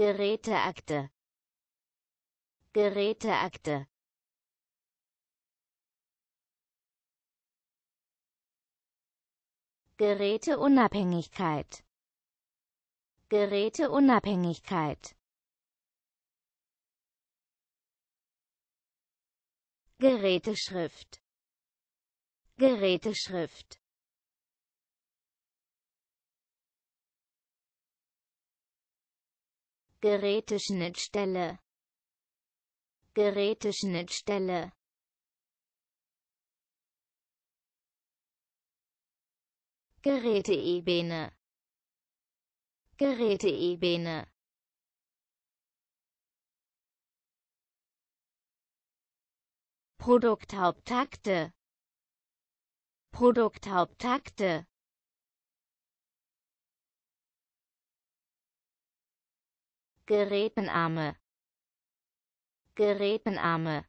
Geräteakte Geräteakte Geräteunabhängigkeit Geräteunabhängigkeit Geräteschrift Geräteschrift Geräteschnittstelle Geräteschnittstelle Geräteebene Geräteebene Produkthauptakte Produkthauptakte Gerätenarme Gerätenarme